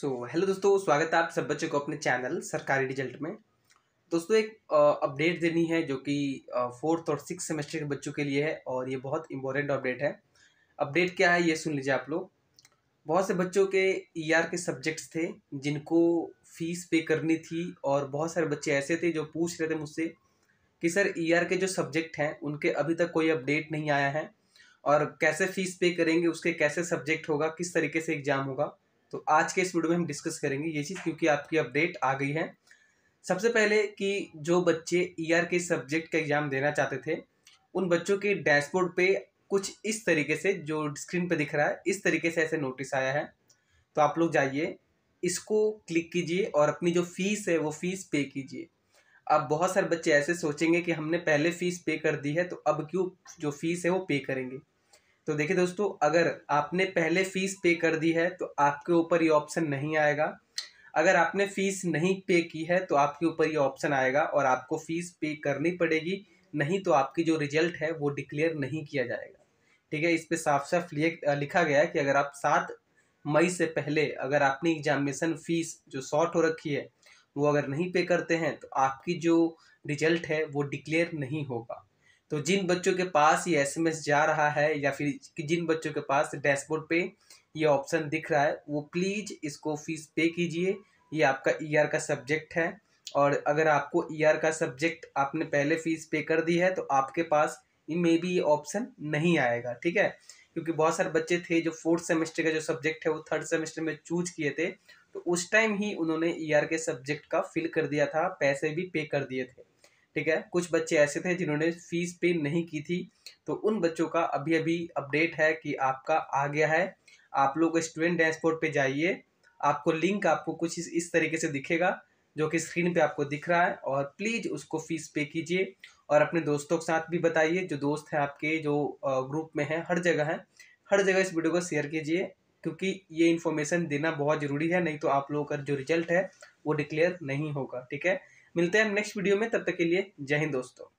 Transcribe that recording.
सो so, hello दोस्तों स्वागत है आप सब बच्चों को अपने चैनल सरकारी रिजल्ट में दोस्तों एक अपडेट देनी है जो कि फोर्थ और सिक्स सेमेस्टर के बच्चों के लिए है और ये बहुत इंपॉर्टेंट अपडेट है अपडेट क्या है ये सुन लीजिए आप लोग बहुत से बच्चों के ईआर e के सब्जेक्ट्स थे जिनको फीस पे करनी थी और बहुत सारे बच्चे ऐसे थे जो पूछ रहे थे मुझसे कि सर ईआर e के जो सब्जेक्ट हैं उनके अभी तक कोई अपडेट नहीं आया है और कैसे फ़ीस पे करेंगे उसके कैसे सब्जेक्ट होगा किस तरीके से एग्ज़ाम होगा तो आज के इस वीडियो में हम डिस्कस करेंगे ये चीज़ क्योंकि आपकी अपडेट आ गई है सबसे पहले कि जो बच्चे ईआर e के सब्जेक्ट का एग्ज़ाम देना चाहते थे उन बच्चों के डैशबोर्ड पे कुछ इस तरीके से जो स्क्रीन पे दिख रहा है इस तरीके से ऐसे नोटिस आया है तो आप लोग जाइए इसको क्लिक कीजिए और अपनी जो फ़ीस है वो फ़ीस पे कीजिए अब बहुत सारे बच्चे ऐसे सोचेंगे कि हमने पहले फ़ीस पे कर दी है तो अब क्यों जो फ़ीस है वो पे करेंगे तो देखिए दोस्तों अगर आपने पहले फ़ीस पे कर दी है तो आपके ऊपर ये ऑप्शन नहीं आएगा अगर आपने फ़ीस नहीं पे की है तो आपके ऊपर ये ऑप्शन आएगा और आपको फ़ीस पे करनी पड़ेगी नहीं तो आपकी जो रिजल्ट है वो डिक्लेयर नहीं किया जाएगा ठीक है इस पर साफ साफ लिखा गया है कि अगर आप सात मई से पहले अगर आपने एग्जामिनेशन फ़ीस जो शॉर्ट हो रखी है वो अगर नहीं पे करते हैं तो आपकी जो रिजल्ट है वो डिक्लेयर नहीं होगा तो जिन बच्चों के पास ये एसएमएस जा रहा है या फिर जिन बच्चों के पास डैशबोर्ड पे ये ऑप्शन दिख रहा है वो प्लीज़ इसको फीस पे कीजिए ये आपका ईआर e का सब्जेक्ट है और अगर आपको ईआर e का सब्जेक्ट आपने पहले फीस पे कर दी है तो आपके पास में भी ये ऑप्शन नहीं आएगा ठीक है क्योंकि बहुत सारे बच्चे थे जो फोर्थ सेमेस्टर का जो सब्जेक्ट है वो थर्ड सेमेस्टर में चूज किए थे तो उस टाइम ही उन्होंने ईआर e के सब्जेक्ट का फिल कर दिया था पैसे भी पे कर दिए थे ठीक है कुछ बच्चे ऐसे थे जिन्होंने फीस पे नहीं की थी तो उन बच्चों का अभी अभी अपडेट है कि आपका आ गया है आप लोग स्टूडेंट डैशबोर्ड पे जाइए आपको लिंक आपको कुछ इस, इस तरीके से दिखेगा जो कि स्क्रीन पे आपको दिख रहा है और प्लीज़ उसको फीस पे कीजिए और अपने दोस्तों के साथ भी बताइए जो दोस्त हैं आपके जो ग्रुप में हैं हर जगह हैं हर जगह इस वीडियो को शेयर कीजिए क्योंकि ये इन्फॉर्मेशन देना बहुत ज़रूरी है नहीं तो आप लोगों का जो रिजल्ट है वो डिक्लेयर नहीं होगा ठीक है मिलते हैं हम नेक्स्ट वीडियो में तब तक के लिए जय हिंद दोस्तों